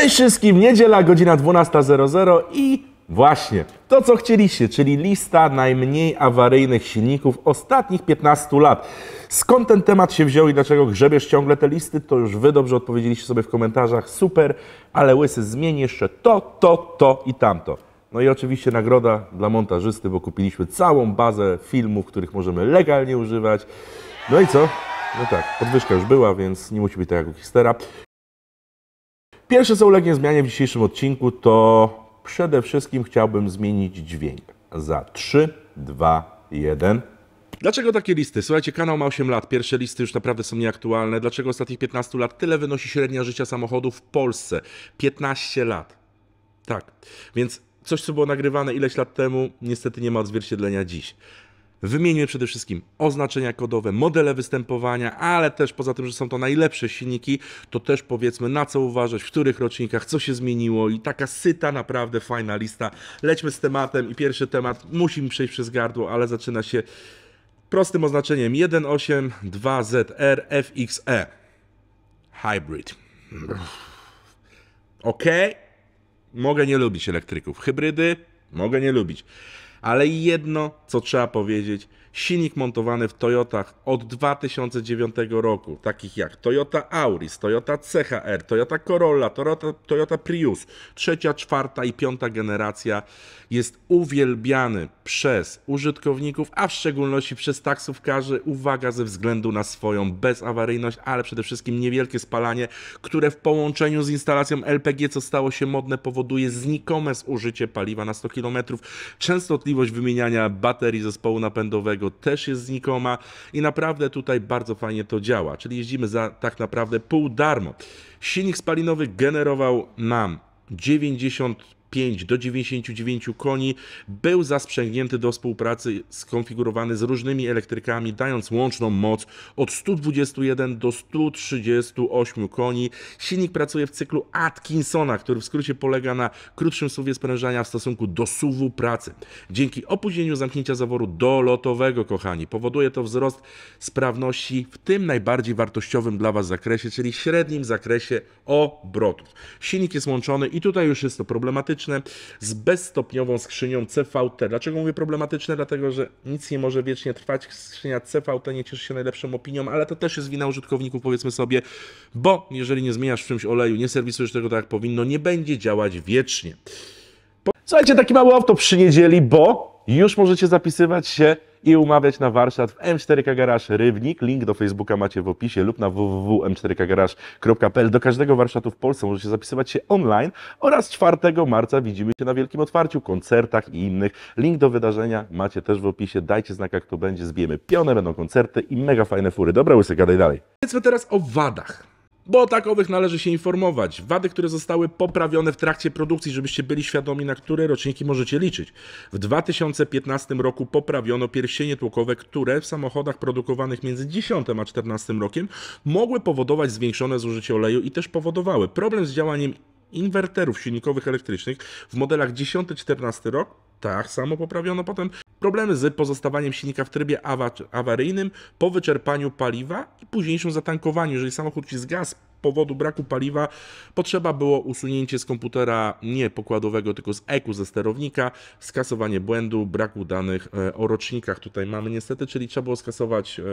Cześć wszystkim, niedziela, godzina 12.00 i właśnie to, co chcieliście, czyli lista najmniej awaryjnych silników ostatnich 15 lat. Skąd ten temat się wziął i dlaczego grzebiesz ciągle te listy, to już Wy dobrze odpowiedzieliście sobie w komentarzach. Super, ale Łysy zmieni jeszcze to, to, to i tamto. No i oczywiście nagroda dla montażysty, bo kupiliśmy całą bazę filmów, których możemy legalnie używać. No i co? No tak, podwyżka już była, więc nie musi być tak jak u Histera. Pierwsze, co ulegnie zmianie w dzisiejszym odcinku, to przede wszystkim chciałbym zmienić dźwięk. Za 3, 2, 1. Dlaczego takie listy? Słuchajcie, kanał ma 8 lat, pierwsze listy już naprawdę są nieaktualne. Dlaczego ostatnich 15 lat tyle wynosi średnia życia samochodów w Polsce? 15 lat. Tak. Więc coś, co było nagrywane ileś lat temu, niestety nie ma odzwierciedlenia dziś. Wymienię przede wszystkim oznaczenia kodowe, modele występowania, ale też poza tym, że są to najlepsze silniki, to też powiedzmy na co uważać, w których rocznikach, co się zmieniło i taka syta, naprawdę fajna lista. Lećmy z tematem i pierwszy temat musimy przejść przez gardło, ale zaczyna się prostym oznaczeniem 182ZR er FXE Hybrid. Ok, mogę nie lubić elektryków. Hybrydy mogę nie lubić. Ale jedno, co trzeba powiedzieć, silnik montowany w Toyotach od 2009 roku, takich jak Toyota Auris, Toyota CHR, Toyota Corolla, Toyota, Toyota Prius, trzecia, czwarta i piąta generacja jest uwielbiany przez użytkowników, a w szczególności przez taksówkarzy, uwaga, ze względu na swoją bezawaryjność, ale przede wszystkim niewielkie spalanie, które w połączeniu z instalacją LPG, co stało się modne, powoduje znikome zużycie paliwa na 100 km, częstotliwość wymieniania baterii zespołu napędowego tego też jest znikoma i naprawdę tutaj bardzo fajnie to działa, czyli jeździmy za tak naprawdę pół darmo. Silnik spalinowy generował nam 90 5 do 99 koni, był zasprzęgnięty do współpracy skonfigurowany z różnymi elektrykami, dając łączną moc od 121 do 138 koni. Silnik pracuje w cyklu Atkinsona, który w skrócie polega na krótszym suwie sprężania w stosunku do suwu pracy. Dzięki opóźnieniu zamknięcia zaworu dolotowego, kochani, powoduje to wzrost sprawności w tym najbardziej wartościowym dla Was zakresie, czyli średnim zakresie obrotów. Silnik jest łączony i tutaj już jest to problematyczne, problematyczne z bezstopniową skrzynią CVT. Dlaczego mówię problematyczne? Dlatego, że nic nie może wiecznie trwać. Skrzynia CVT nie cieszy się najlepszą opinią, ale to też jest wina użytkowników, powiedzmy sobie, bo jeżeli nie zmieniasz w czymś oleju, nie serwisujesz tego tak jak powinno, nie będzie działać wiecznie. Słuchajcie, taki mały auto przy niedzieli, bo już możecie zapisywać się i umawiać na warsztat w M4K Garage Rybnik. Link do Facebooka macie w opisie lub na www.m4kgarage.pl. Do każdego warsztatu w Polsce możecie zapisywać się online oraz 4 marca widzimy się na wielkim otwarciu, koncertach i innych. Link do wydarzenia macie też w opisie. Dajcie znak, jak to będzie. Zbijemy pionę, będą koncerty i mega fajne fury. Dobra, łysy, gadaj dalej. Powiedzmy teraz o wadach bo o takowych należy się informować. Wady, które zostały poprawione w trakcie produkcji, żebyście byli świadomi, na które roczniki możecie liczyć. W 2015 roku poprawiono pierścienie tłokowe, które w samochodach produkowanych między 10 a 14 rokiem mogły powodować zwiększone zużycie oleju i też powodowały problem z działaniem inwerterów silnikowych elektrycznych w modelach 10-14 rok tak samo poprawiono potem problemy z pozostawaniem silnika w trybie awaryjnym po wyczerpaniu paliwa i późniejszym zatankowaniu. Jeżeli samochód ci zgasł powodu braku paliwa potrzeba było usunięcie z komputera nie pokładowego, tylko z EKU ze sterownika, skasowanie błędu, braku danych e, o rocznikach tutaj mamy niestety, czyli trzeba było skasować e,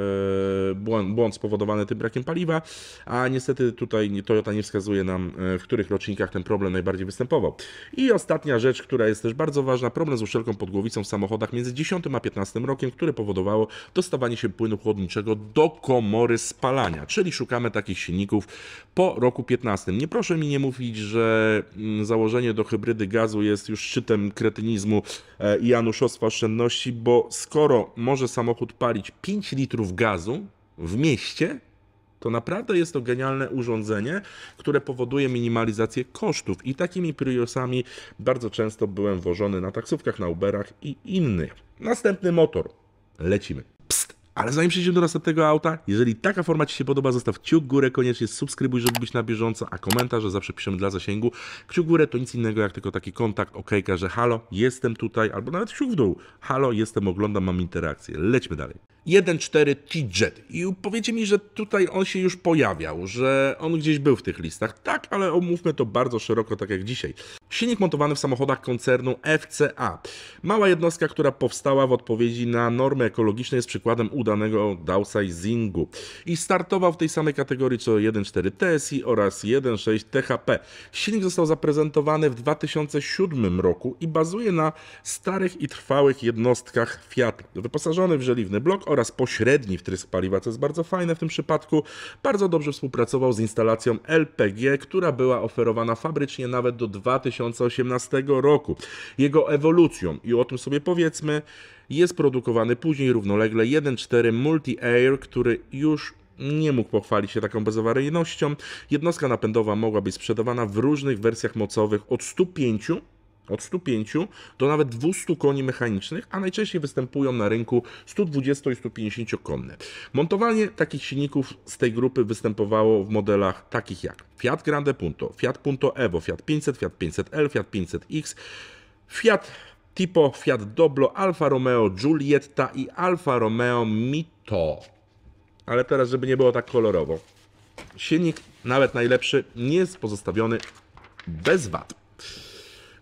błąd, spowodowany tym brakiem paliwa, a niestety tutaj Toyota nie wskazuje nam, e, w których rocznikach ten problem najbardziej występował. I ostatnia rzecz, która jest też bardzo ważna, problem z uszczelką pod głowicą w samochodach między 10 a 15 rokiem, które powodowało dostawanie się płynu chłodniczego do komory spalania, czyli szukamy takich silników, po roku 15. Nie proszę mi nie mówić, że mm, założenie do hybrydy gazu jest już szczytem kretynizmu e, i januszostwa oszczędności, bo skoro może samochód palić 5 litrów gazu w mieście, to naprawdę jest to genialne urządzenie, które powoduje minimalizację kosztów. I takimi Priusami bardzo często byłem wożony na taksówkach, na Uberach i innych. Następny motor. Lecimy. Ale zanim przejdziemy do następnego auta, jeżeli taka forma Ci się podoba, zostaw kciuk górę, koniecznie subskrybuj, żeby być na bieżąco, a komentarze zawsze piszemy dla zasięgu. Kciuk górę to nic innego jak tylko taki kontakt, okejka, że halo, jestem tutaj, albo nawet kciuk w dół, halo, jestem, oglądam, mam interakcję. Lećmy dalej. 1.4 T-Jet. I powiecie mi, że tutaj on się już pojawiał, że on gdzieś był w tych listach. Tak, ale omówmy to bardzo szeroko, tak jak dzisiaj. Silnik montowany w samochodach koncernu FCA. Mała jednostka, która powstała w odpowiedzi na normy ekologiczne, jest przykładem udanego downsizingu. I startował w tej samej kategorii co 1.4 TSI oraz 1.6 THP. Silnik został zaprezentowany w 2007 roku i bazuje na starych i trwałych jednostkach Fiat. Wyposażony w żeliwny blok oraz pośredni wtrysk paliwa, co jest bardzo fajne w tym przypadku. Bardzo dobrze współpracował z instalacją LPG, która była oferowana fabrycznie nawet do 2018 roku. Jego ewolucją, i o tym sobie powiedzmy, jest produkowany później równolegle 1.4 Multi-Air, który już nie mógł pochwalić się taką bezawaryjnością. Jednostka napędowa mogła być sprzedawana w różnych wersjach mocowych od 105 od 105 do nawet 200 koni mechanicznych, a najczęściej występują na rynku 120 i 150 konne. Montowanie takich silników z tej grupy występowało w modelach takich jak Fiat Grande Punto, Fiat Punto Evo, Fiat 500, Fiat 500L, Fiat 500X, Fiat Tipo, Fiat Doblo, Alfa Romeo Giulietta i Alfa Romeo Mito. Ale teraz, żeby nie było tak kolorowo. Silnik, nawet najlepszy, nie jest pozostawiony bez wad.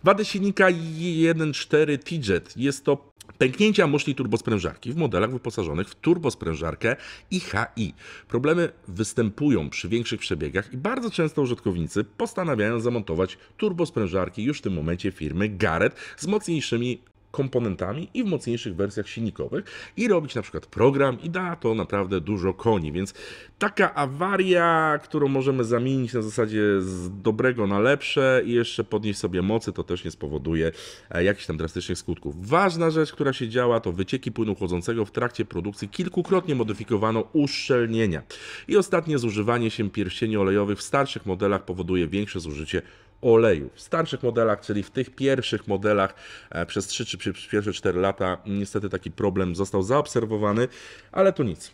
Wady silnika 1.4 T-Jet. Jest to pęknięcia muszli turbosprężarki w modelach wyposażonych w turbosprężarkę IHI. Problemy występują przy większych przebiegach i bardzo często użytkownicy postanawiają zamontować turbosprężarki już w tym momencie firmy Garrett z mocniejszymi komponentami i w mocniejszych wersjach silnikowych i robić na przykład program i da to naprawdę dużo koni, więc taka awaria, którą możemy zamienić na zasadzie z dobrego na lepsze i jeszcze podnieść sobie mocy, to też nie spowoduje e, jakichś tam drastycznych skutków. Ważna rzecz, która się działa, to wycieki płynu chodzącego w trakcie produkcji kilkukrotnie modyfikowano uszczelnienia. I ostatnie zużywanie się pierścieni olejowych w starszych modelach powoduje większe zużycie oleju. W starszych modelach, czyli w tych pierwszych modelach e, przez 3 czy przez pierwsze 4 lata niestety taki problem został zaobserwowany, ale to nic.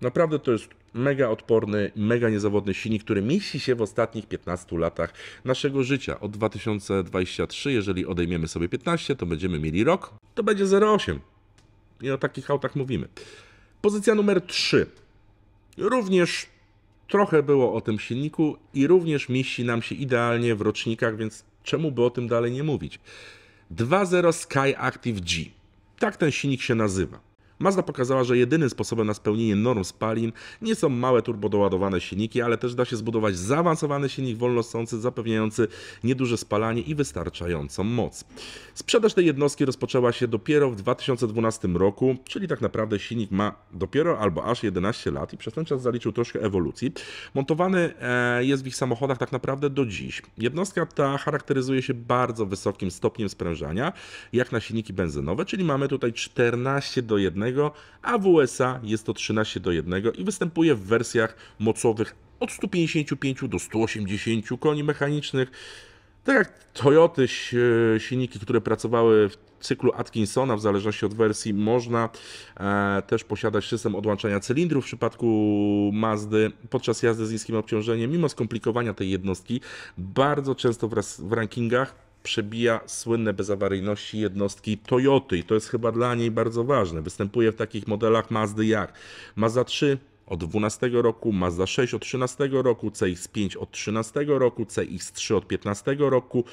Naprawdę to jest mega odporny, mega niezawodny silnik, który mieści się w ostatnich 15 latach naszego życia. Od 2023, jeżeli odejmiemy sobie 15, to będziemy mieli rok, to będzie 0,8. I o takich autach mówimy. Pozycja numer 3. Również Trochę było o tym silniku i również mieści nam się idealnie w rocznikach, więc czemu by o tym dalej nie mówić? 2.0 Sky Active G. Tak ten silnik się nazywa. Mazda pokazała, że jedynym sposobem na spełnienie norm spalin nie są małe turbodoładowane silniki, ale też da się zbudować zaawansowany silnik wolnossący zapewniający nieduże spalanie i wystarczającą moc. Sprzedaż tej jednostki rozpoczęła się dopiero w 2012 roku, czyli tak naprawdę silnik ma dopiero albo aż 11 lat i przez ten czas zaliczył troszkę ewolucji. Montowany e, jest w ich samochodach tak naprawdę do dziś. Jednostka ta charakteryzuje się bardzo wysokim stopniem sprężania, jak na silniki benzynowe, czyli mamy tutaj 14 do 1 a w USA jest to 13 do 1 i występuje w wersjach mocowych od 155 do 180 koni mechanicznych. Tak jak Toyoty, e, silniki, które pracowały w cyklu Atkinsona, w zależności od wersji, można e, też posiadać system odłączania cylindrów w przypadku Mazdy podczas jazdy z niskim obciążeniem. Mimo skomplikowania tej jednostki, bardzo często w rankingach przebija słynne bezawaryjności jednostki Toyoty i to jest chyba dla niej bardzo ważne. Występuje w takich modelach Mazdy jak Mazda 3 od 12 roku, Mazda 6 od 13 roku, CX-5 od 13 roku, CX-3 od 15 roku,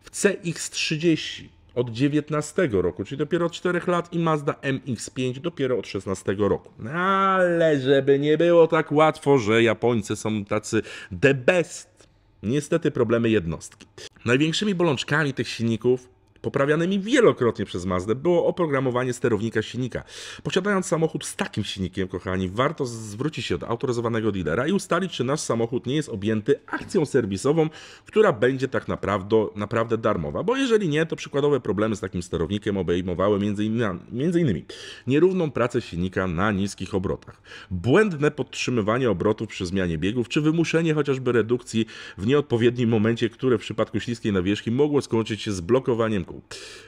w CX-30 od 19 roku, czyli dopiero od 4 lat i Mazda MX-5 dopiero od 16 roku. Ale żeby nie było tak łatwo, że Japońcy są tacy the best Niestety problemy jednostki. Największymi bolączkami tych silników poprawianymi wielokrotnie przez Mazdę, było oprogramowanie sterownika silnika. Posiadając samochód z takim silnikiem, kochani, warto zwrócić się do autoryzowanego dealera i ustalić, czy nasz samochód nie jest objęty akcją serwisową, która będzie tak naprawdę, naprawdę darmowa. Bo jeżeli nie, to przykładowe problemy z takim sterownikiem obejmowały m.in. nierówną pracę silnika na niskich obrotach, błędne podtrzymywanie obrotów przy zmianie biegów, czy wymuszenie chociażby redukcji w nieodpowiednim momencie, które w przypadku śliskiej nawierzchni mogło skończyć się z blokowaniem kół.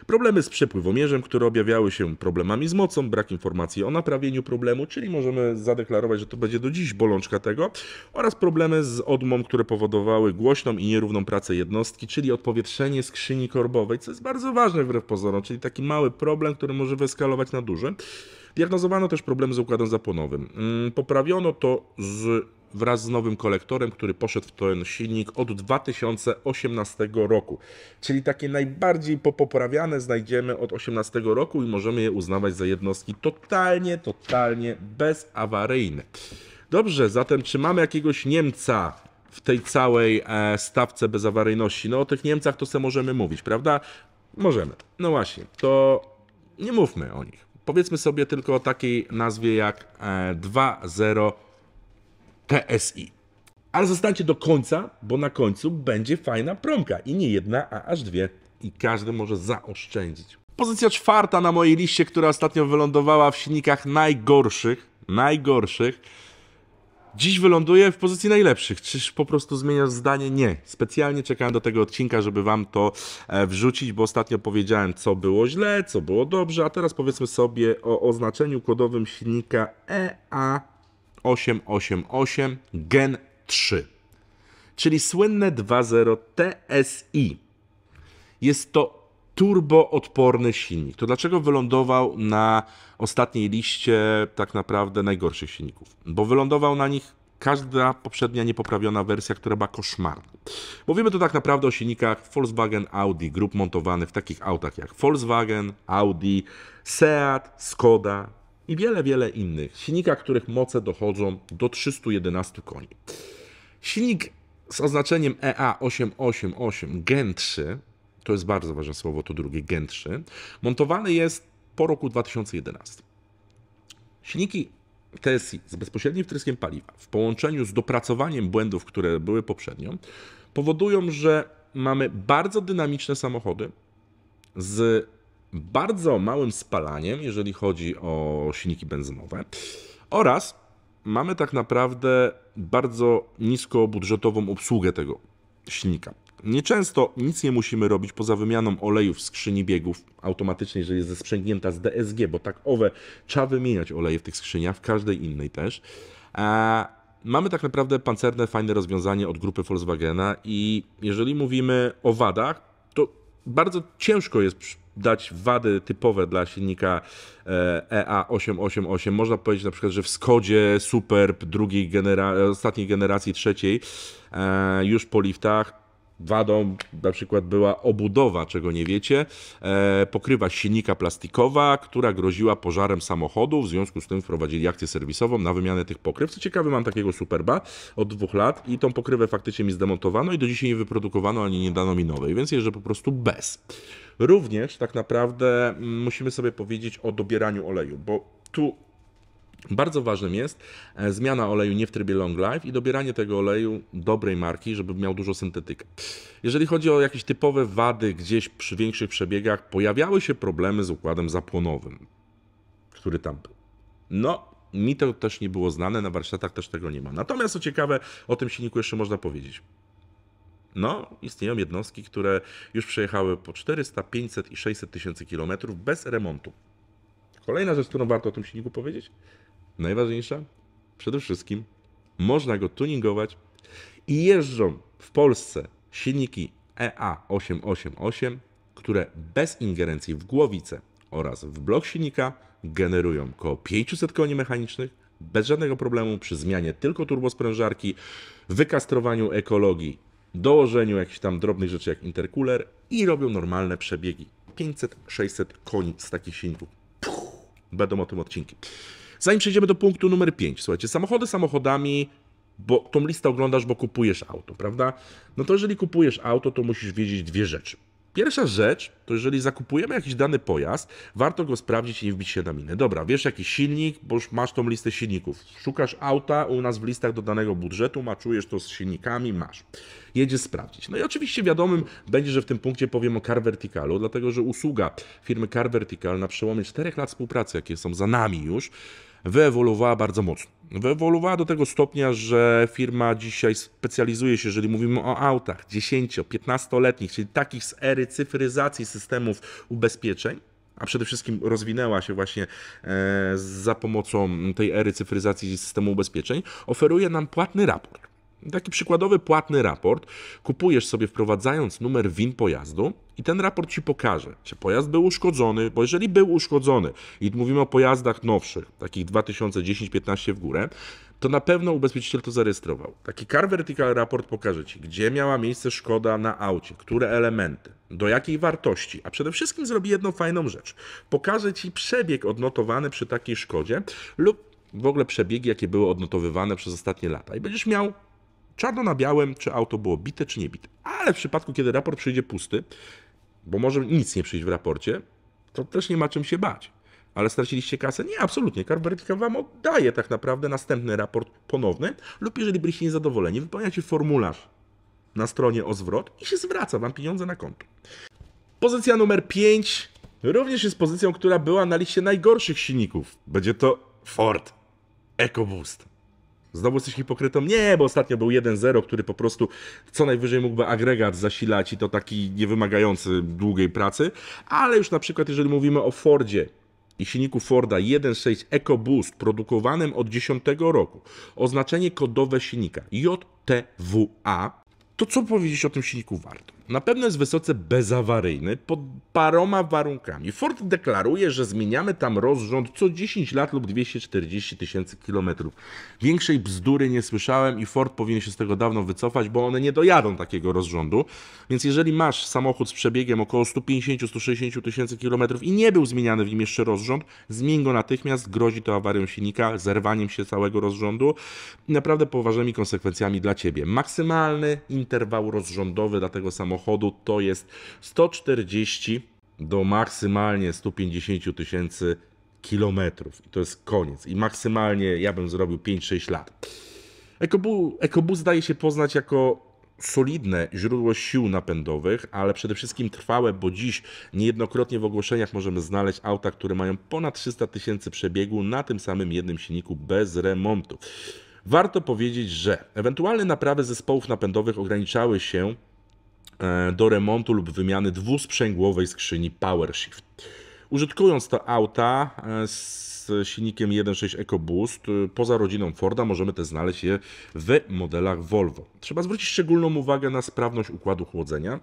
Problemy z przepływomierzem, które objawiały się problemami z mocą, brak informacji o naprawieniu problemu, czyli możemy zadeklarować, że to będzie do dziś bolączka tego, oraz problemy z odmą, które powodowały głośną i nierówną pracę jednostki, czyli odpowietrzenie skrzyni korbowej, co jest bardzo ważne wbrew pozorom, czyli taki mały problem, który może wyeskalować na duży. Diagnozowano też problem z układem zapłonowym. Mm, poprawiono to z wraz z nowym kolektorem, który poszedł w ten silnik od 2018 roku. Czyli takie najbardziej popoprawiane znajdziemy od 18 roku i możemy je uznawać za jednostki totalnie, totalnie bezawaryjne. Dobrze, zatem czy mamy jakiegoś Niemca w tej całej e, stawce bezawaryjności? No o tych Niemcach to se możemy mówić, prawda? Możemy. No właśnie, to nie mówmy o nich. Powiedzmy sobie tylko o takiej nazwie jak 2.0 e, PSI. Ale zostańcie do końca, bo na końcu będzie fajna promka. I nie jedna, a aż dwie. I każdy może zaoszczędzić. Pozycja czwarta na mojej liście, która ostatnio wylądowała w silnikach najgorszych, najgorszych, dziś wyląduje w pozycji najlepszych. Czyż po prostu zmieniasz zdanie? Nie. Specjalnie czekałem do tego odcinka, żeby wam to e, wrzucić, bo ostatnio powiedziałem, co było źle, co było dobrze, a teraz powiedzmy sobie o oznaczeniu kodowym silnika EA 888 Gen 3, czyli słynne 2.0 TSI. Jest to turboodporny silnik. To dlaczego wylądował na ostatniej liście tak naprawdę najgorszych silników? Bo wylądował na nich każda poprzednia niepoprawiona wersja, która była koszmarna. Mówimy tu tak naprawdę o silnikach Volkswagen Audi, grup montowanych w takich autach jak Volkswagen, Audi, Seat, Skoda, i wiele, wiele innych. Silnika, których moce dochodzą do 311 koni. Silnik z oznaczeniem EA888 Gen 3, to jest bardzo ważne słowo, to drugie Gen 3, montowany jest po roku 2011. Silniki TSI z bezpośrednim wtryskiem paliwa w połączeniu z dopracowaniem błędów, które były poprzednio, powodują, że mamy bardzo dynamiczne samochody z bardzo małym spalaniem, jeżeli chodzi o silniki benzynowe. Oraz mamy tak naprawdę bardzo niskobudżetową obsługę tego silnika. Nieczęsto nic nie musimy robić poza wymianą olejów w skrzyni biegów automatycznie, jeżeli jest sprzęgnięta z DSG, bo tak owe trzeba wymieniać oleje w tych skrzyniach, w każdej innej też. Eee, mamy tak naprawdę pancerne, fajne rozwiązanie od grupy Volkswagena i jeżeli mówimy o wadach, to bardzo ciężko jest dać wady typowe dla silnika EA888. E Można powiedzieć na przykład, że w Skodzie Superb drugiej genera ostatniej generacji, trzeciej, e, już po liftach Wadą na przykład była obudowa, czego nie wiecie, e, pokrywa silnika plastikowa, która groziła pożarem samochodu, w związku z tym wprowadzili akcję serwisową na wymianę tych pokryw. Co ciekawe, mam takiego Superba od dwóch lat i tą pokrywę faktycznie mi zdemontowano i do dzisiaj nie wyprodukowano, ani nie dano mi nowej, więc jeżdżę po prostu bez. Również tak naprawdę mm, musimy sobie powiedzieć o dobieraniu oleju, bo tu bardzo ważnym jest e, zmiana oleju nie w trybie long life i dobieranie tego oleju dobrej marki, żeby miał dużo syntetykę. Jeżeli chodzi o jakieś typowe wady gdzieś przy większych przebiegach, pojawiały się problemy z układem zapłonowym, który tam był. No, mi to też nie było znane, na warsztatach też tego nie ma. Natomiast co ciekawe, o tym silniku jeszcze można powiedzieć. No, istnieją jednostki, które już przejechały po 400, 500 i 600 tysięcy kilometrów bez remontu. Kolejna rzecz, którą warto o tym silniku powiedzieć, najważniejsza, przede wszystkim można go tuningować i jeżdżą w Polsce silniki EA888, które bez ingerencji w głowicę oraz w blok silnika generują około 500 koni mechanicznych bez żadnego problemu przy zmianie tylko turbosprężarki, wykastrowaniu ekologii, dołożeniu jakichś tam drobnych rzeczy jak intercooler i robią normalne przebiegi. 500-600 koni z takich silników. Puh, będą o tym odcinki. Zanim przejdziemy do punktu numer 5, słuchajcie, samochody samochodami, bo tą listę oglądasz, bo kupujesz auto, prawda? No to jeżeli kupujesz auto, to musisz wiedzieć dwie rzeczy. Pierwsza rzecz, to jeżeli zakupujemy jakiś dany pojazd, warto go sprawdzić i nie wbić się na minę. Dobra, wiesz jaki silnik, bo już masz tą listę silników. Szukasz auta u nas w listach do danego budżetu, maczujesz to z silnikami, masz. Jedziesz sprawdzić. No i oczywiście wiadomym będzie, że w tym punkcie powiem o Car Verticalu, dlatego że usługa firmy Car Vertical na przełomie czterech lat współpracy, jakie są za nami już, wyewoluowała bardzo mocno. Wyewoluowała do tego stopnia, że firma dzisiaj specjalizuje się, jeżeli mówimy o autach 10-15-letnich, czyli takich z ery cyfryzacji systemów ubezpieczeń, a przede wszystkim rozwinęła się właśnie e, za pomocą tej ery cyfryzacji systemu ubezpieczeń, oferuje nam płatny raport. Taki przykładowy płatny raport kupujesz sobie wprowadzając numer WIN pojazdu i ten raport ci pokaże, czy pojazd był uszkodzony, bo jeżeli był uszkodzony i mówimy o pojazdach nowszych, takich 2010-15 w górę, to na pewno ubezpieczyciel to zarejestrował. Taki Car Vertical Raport pokaże Ci, gdzie miała miejsce szkoda na aucie, które elementy, do jakiej wartości, a przede wszystkim zrobi jedną fajną rzecz. Pokaże Ci przebieg odnotowany przy takiej szkodzie lub w ogóle przebiegi, jakie były odnotowywane przez ostatnie lata. I będziesz miał czarno na białym, czy auto było bite, czy nie bite. Ale w przypadku, kiedy raport przyjdzie pusty, bo może nic nie przyjść w raporcie, to też nie ma czym się bać. Ale straciliście kasę? Nie, absolutnie. Carvertica Wam oddaje tak naprawdę następny raport ponowny lub jeżeli byliście niezadowoleni, wypełniacie formularz na stronie o zwrot i się zwraca Wam pieniądze na konto. Pozycja numer 5 również jest pozycją, która była na liście najgorszych silników. Będzie to Ford EcoBoost. Znowu jesteś hipokrytą? Nie, bo ostatnio był 1-0, który po prostu co najwyżej mógłby agregat zasilać i to taki niewymagający długiej pracy. Ale już na przykład, jeżeli mówimy o Fordzie i silniku Forda 1.6 EcoBoost produkowanym od 10 roku, oznaczenie kodowe silnika JTWA, to co powiedzieć o tym silniku warto? na pewno jest wysoce bezawaryjny pod paroma warunkami. Ford deklaruje, że zmieniamy tam rozrząd co 10 lat lub 240 tysięcy kilometrów. Większej bzdury nie słyszałem i Ford powinien się z tego dawno wycofać, bo one nie dojadą takiego rozrządu. Więc jeżeli masz samochód z przebiegiem około 150-160 tysięcy kilometrów i nie był zmieniany w nim jeszcze rozrząd, zmień go natychmiast, grozi to awarią silnika, zerwaniem się całego rozrządu i naprawdę poważnymi konsekwencjami dla Ciebie. Maksymalny interwał rozrządowy dla tego samochodu samochodu to jest 140 do maksymalnie 150 tysięcy kilometrów. I to jest koniec. I maksymalnie ja bym zrobił 5-6 lat. EcoBoost, daje się poznać jako solidne źródło sił napędowych, ale przede wszystkim trwałe, bo dziś niejednokrotnie w ogłoszeniach możemy znaleźć auta, które mają ponad 300 tysięcy przebiegu na tym samym jednym silniku bez remontu. Warto powiedzieć, że ewentualne naprawy zespołów napędowych ograniczały się E, do remontu lub wymiany dwusprzęgłowej skrzyni PowerShift. Użytkując te auta e, z silnikiem 1.6 EcoBoost, e, poza rodziną Forda możemy też znaleźć je w modelach Volvo. Trzeba zwrócić szczególną uwagę na sprawność układu chłodzenia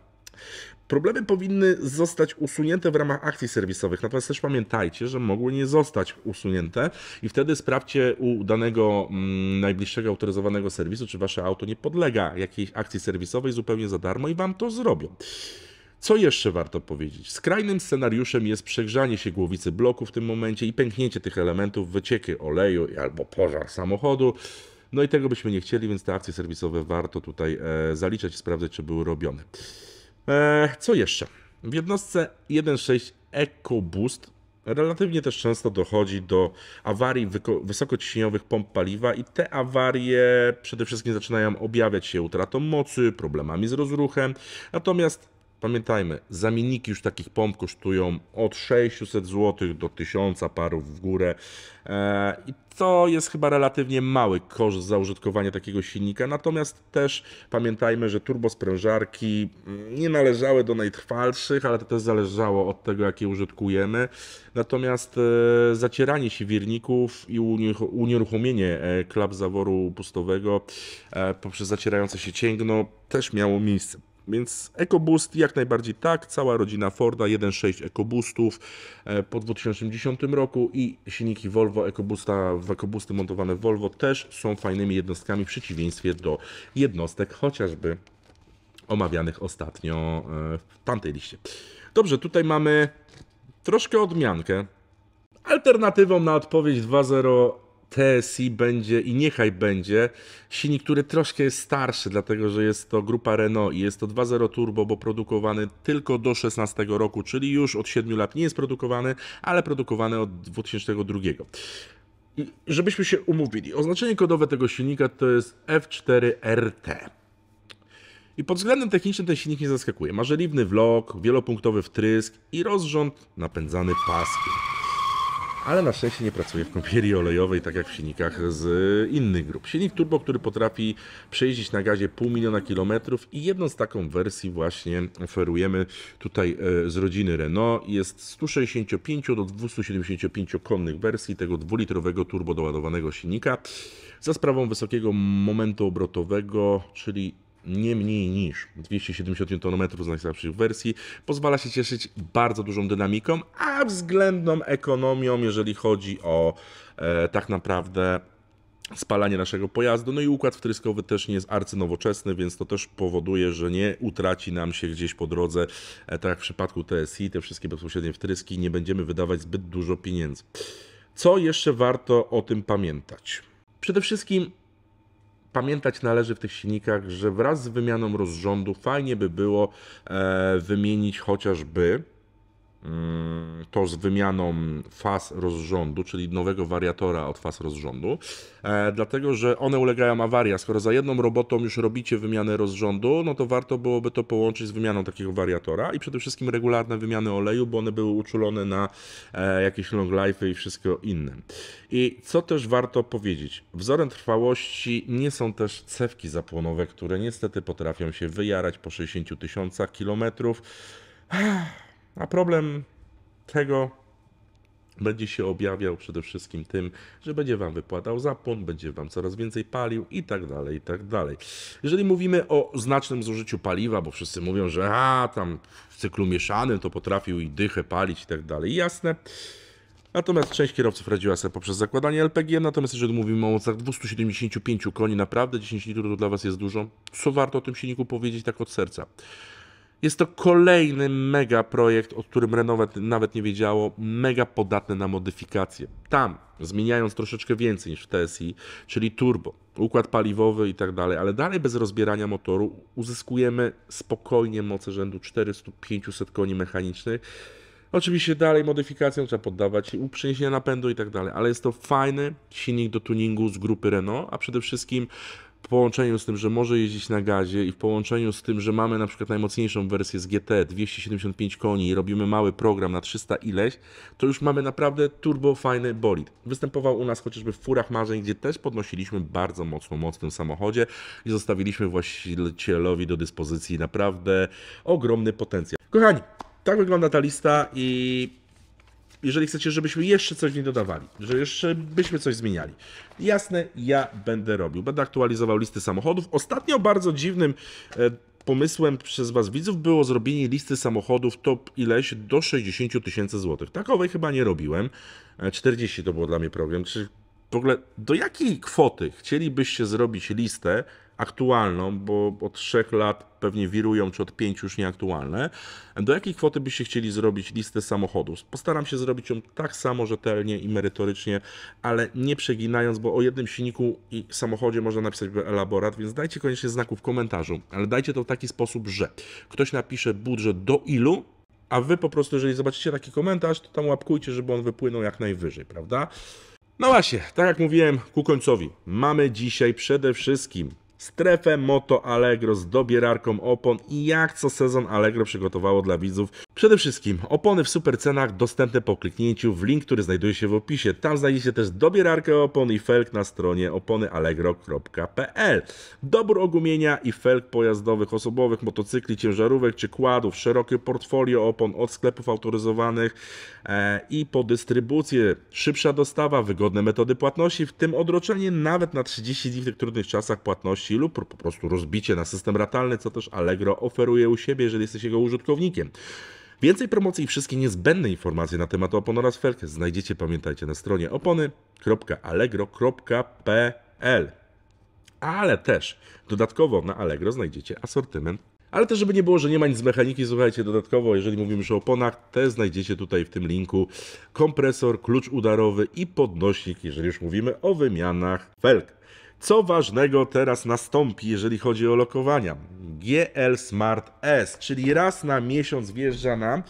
Problemy powinny zostać usunięte w ramach akcji serwisowych, natomiast też pamiętajcie, że mogły nie zostać usunięte i wtedy sprawdźcie u danego mm, najbliższego autoryzowanego serwisu, czy wasze auto nie podlega jakiejś akcji serwisowej zupełnie za darmo i wam to zrobią. Co jeszcze warto powiedzieć? Skrajnym scenariuszem jest przegrzanie się głowicy bloku w tym momencie i pęknięcie tych elementów, wycieki oleju albo pożar samochodu. No i tego byśmy nie chcieli, więc te akcje serwisowe warto tutaj e, zaliczać i sprawdzać, czy były robione. E, co jeszcze? W jednostce 1.6 EcoBoost relatywnie też często dochodzi do awarii wysokociśnieniowych pomp paliwa i te awarie przede wszystkim zaczynają objawiać się utratą mocy, problemami z rozruchem. Natomiast pamiętajmy, zamienniki już takich pomp kosztują od 600 zł do 1000 parów w górę e, i to jest chyba relatywnie mały koszt za użytkowanie takiego silnika, natomiast też pamiętajmy, że turbosprężarki mm, nie należały do najtrwalszych, ale to też zależało od tego, jakie użytkujemy. Natomiast e, zacieranie wirników i unieruchomienie e, klap zaworu pustowego e, poprzez zacierające się cięgno też miało miejsce. Więc EcoBoost jak najbardziej tak, cała rodzina Forda, 1.6 EcoBoostów e, po 2010 roku i silniki Volvo EcoBoosta, w EcoBoosty montowane w Volvo też są fajnymi jednostkami w przeciwieństwie do jednostek chociażby omawianych ostatnio e, w tamtej liście. Dobrze, tutaj mamy troszkę odmiankę. Alternatywą na odpowiedź 2.0 TSI będzie i niechaj będzie silnik, który troszkę jest starszy, dlatego że jest to grupa Renault i jest to 2.0 turbo, bo produkowany tylko do 16 roku, czyli już od 7 lat nie jest produkowany, ale produkowany od 2002. Żebyśmy się umówili, oznaczenie kodowe tego silnika to jest F4RT. I pod względem technicznym ten silnik nie zaskakuje. Ma żeliwny wlok, wielopunktowy wtrysk i rozrząd napędzany paskiem ale na szczęście nie pracuje w kąpieli olejowej, tak jak w silnikach z innych grup. Silnik turbo, który potrafi przejeździć na gazie pół miliona kilometrów i jedną z taką wersji właśnie oferujemy tutaj e, z rodziny Renault. Jest 165 do 275 konnych wersji tego dwulitrowego turbo doładowanego silnika za sprawą wysokiego momentu obrotowego, czyli nie mniej niż 270 Nm z najsłabszych wersji. Pozwala się cieszyć bardzo dużą dynamiką, a względną ekonomią, jeżeli chodzi o e, tak naprawdę spalanie naszego pojazdu. No i układ wtryskowy też nie jest arcynowoczesny, więc to też powoduje, że nie utraci nam się gdzieś po drodze, e, tak jak w przypadku TSI, te wszystkie bezpośrednie wtryski, nie będziemy wydawać zbyt dużo pieniędzy. Co jeszcze warto o tym pamiętać? Przede wszystkim pamiętać należy w tych silnikach, że wraz z wymianą rozrządu fajnie by było e, wymienić chociażby Mm, to z wymianą faz rozrządu, czyli nowego wariatora od faz rozrządu, e, dlatego że one ulegają awaria. Skoro za jedną robotą już robicie wymianę rozrządu, no to warto byłoby to połączyć z wymianą takiego wariatora i przede wszystkim regularne wymiany oleju, bo one były uczulone na e, jakieś long life y i wszystko inne. I co też warto powiedzieć, wzorem trwałości nie są też cewki zapłonowe, które niestety potrafią się wyjarać po 60 tysiącach kilometrów. A problem tego będzie się objawiał przede wszystkim tym, że będzie Wam wypłatał zapłon, będzie Wam coraz więcej palił i tak dalej, i tak dalej. Jeżeli mówimy o znacznym zużyciu paliwa, bo wszyscy mówią, że a, tam w cyklu mieszanym to potrafił i dychę palić i tak dalej, jasne. Natomiast część kierowców radziła sobie poprzez zakładanie LPG, natomiast jeżeli mówimy o mocach 275 koni, naprawdę 10 litrów dla Was jest dużo, co warto o tym silniku powiedzieć tak od serca. Jest to kolejny mega projekt, o którym Renault nawet nie wiedziało, mega podatny na modyfikacje. Tam, zmieniając troszeczkę więcej niż w TSI, czyli turbo, układ paliwowy i tak dalej, ale dalej bez rozbierania motoru uzyskujemy spokojnie moce rzędu 400-500 koni mechanicznych. Oczywiście dalej modyfikacją trzeba poddawać przeniesienia napędu i tak dalej, ale jest to fajny silnik do tuningu z grupy Renault, a przede wszystkim w połączeniu z tym, że może jeździć na gazie i w połączeniu z tym, że mamy na przykład najmocniejszą wersję z GT 275 koni i robimy mały program na 300 ileś, to już mamy naprawdę turbo fajny bolid. Występował u nas chociażby w furach marzeń, gdzie też podnosiliśmy bardzo mocno moc w tym samochodzie i zostawiliśmy właścicielowi do dyspozycji naprawdę ogromny potencjał. Kochani, tak wygląda ta lista i jeżeli chcecie, żebyśmy jeszcze coś nie dodawali, że jeszcze byśmy coś zmieniali. Jasne, ja będę robił. Będę aktualizował listy samochodów. Ostatnio bardzo dziwnym e, pomysłem przez Was widzów było zrobienie listy samochodów top ileś do 60 tysięcy złotych. Takowej chyba nie robiłem. 40 e, to było dla mnie problem. Czy w ogóle do jakiej kwoty chcielibyście zrobić listę aktualną, bo od trzech lat pewnie wirują, czy od pięciu już nieaktualne. Do jakiej kwoty byście chcieli zrobić listę samochodów? Postaram się zrobić ją tak samo rzetelnie i merytorycznie, ale nie przeginając, bo o jednym silniku i samochodzie można napisać elaborat, więc dajcie koniecznie znaku w komentarzu, ale dajcie to w taki sposób, że ktoś napisze budżet do ilu, a wy po prostu, jeżeli zobaczycie taki komentarz, to tam łapkujcie, żeby on wypłynął jak najwyżej, prawda? No właśnie, tak jak mówiłem, ku końcowi. Mamy dzisiaj przede wszystkim strefę Moto Allegro z dobierarką opon i jak co sezon Allegro przygotowało dla widzów Przede wszystkim opony w super cenach dostępne po kliknięciu w link, który znajduje się w opisie. Tam znajdziecie też dobierarkę opon i felg na stronie oponyallegro.pl. Dobór ogumienia i felg pojazdowych, osobowych, motocykli, ciężarówek czy kładów, szerokie portfolio opon od sklepów autoryzowanych e, i po dystrybucję, szybsza dostawa, wygodne metody płatności, w tym odroczenie nawet na 30 dni w tych trudnych czasach płatności lub po prostu rozbicie na system ratalny, co też Allegro oferuje u siebie, jeżeli jesteś jego użytkownikiem. Więcej promocji i wszystkie niezbędne informacje na temat opon oraz felk znajdziecie, pamiętajcie, na stronie opony.allegro.pl. Ale też dodatkowo na Allegro znajdziecie asortyment ale też, żeby nie było, że nie ma nic z mechaniki, słuchajcie, dodatkowo, jeżeli mówimy już o oponach, te znajdziecie tutaj w tym linku kompresor, klucz udarowy i podnośnik, jeżeli już mówimy o wymianach felg. Co ważnego teraz nastąpi, jeżeli chodzi o lokowania? GL Smart S, czyli raz na miesiąc wjeżdża nam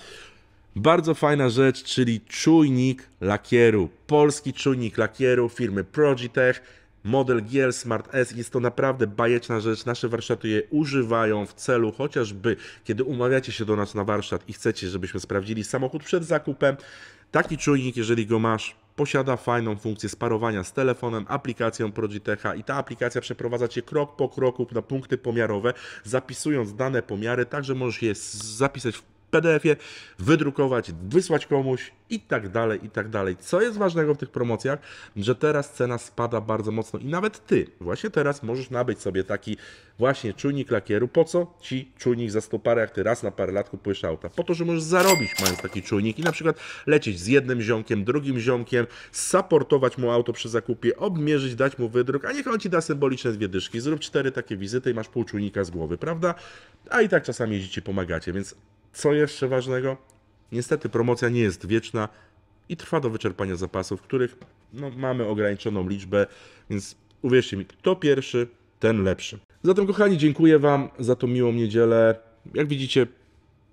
bardzo fajna rzecz, czyli czujnik lakieru. Polski czujnik lakieru firmy Progitech. Model GL Smart S jest to naprawdę bajeczna rzecz. Nasze warsztaty je używają w celu chociażby, kiedy umawiacie się do nas na warsztat i chcecie, żebyśmy sprawdzili samochód przed zakupem. Taki czujnik, jeżeli go masz, posiada fajną funkcję sparowania z telefonem, aplikacją Progitecha i ta aplikacja przeprowadza Cię krok po kroku na punkty pomiarowe, zapisując dane pomiary, tak że możesz je zapisać w PDF-ie, wydrukować, wysłać komuś i tak dalej, i tak dalej. Co jest ważnego w tych promocjach, że teraz cena spada bardzo mocno i nawet ty właśnie teraz możesz nabyć sobie taki właśnie czujnik lakieru. Po co ci czujnik za 100 parę, jak ty raz na parę lat kupujesz auta? Po to, że możesz zarobić mając taki czujnik i na przykład lecieć z jednym ziomkiem, drugim ziomkiem, saportować mu auto przy zakupie, obmierzyć, dać mu wydruk, a niech on ci da symboliczne dwie dyszki. Zrób cztery takie wizyty i masz pół czujnika z głowy, prawda? A i tak czasami jeździcie, pomagacie, więc co jeszcze ważnego? Niestety promocja nie jest wieczna i trwa do wyczerpania zapasów, których no, mamy ograniczoną liczbę, więc uwierzcie mi, kto pierwszy, ten lepszy. Zatem kochani, dziękuję Wam za tą miłą niedzielę. Jak widzicie,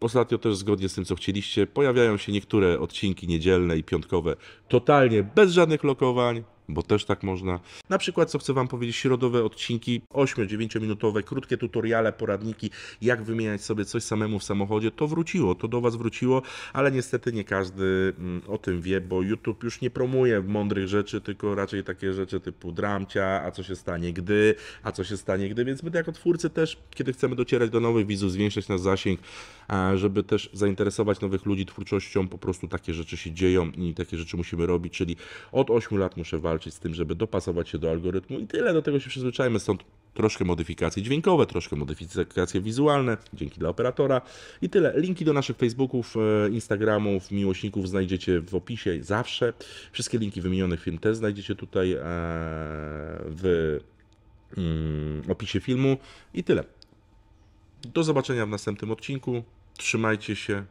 ostatnio też zgodnie z tym, co chcieliście, pojawiają się niektóre odcinki niedzielne i piątkowe totalnie bez żadnych lokowań, bo też tak można. Na przykład, co chcę Wam powiedzieć, środowe odcinki 8-9 minutowe, krótkie tutoriale, poradniki, jak wymieniać sobie coś samemu w samochodzie, to wróciło, to do Was wróciło, ale niestety nie każdy mm, o tym wie, bo YouTube już nie promuje mądrych rzeczy, tylko raczej takie rzeczy typu dramcia, a co się stanie gdy, a co się stanie gdy, więc my jako twórcy też, kiedy chcemy docierać do nowych widzów, zwiększać nasz zasięg, żeby też zainteresować nowych ludzi twórczością, po prostu takie rzeczy się dzieją i takie rzeczy musimy robić, czyli od 8 lat muszę walczyć walczyć z tym, żeby dopasować się do algorytmu i tyle, do tego się przyzwyczajmy, stąd troszkę modyfikacje dźwiękowe, troszkę modyfikacje wizualne, dzięki dla operatora i tyle. Linki do naszych Facebooków, e, Instagramów, miłośników znajdziecie w opisie zawsze. Wszystkie linki wymienionych film też znajdziecie tutaj e, w mm, opisie filmu i tyle. Do zobaczenia w następnym odcinku. Trzymajcie się.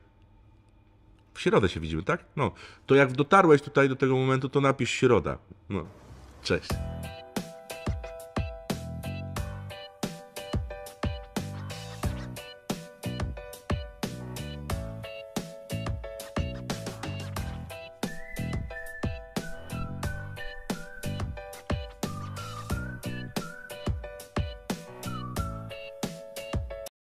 W środę się widzimy, tak? No, to jak dotarłeś tutaj do tego momentu, to napisz środa. No, cześć.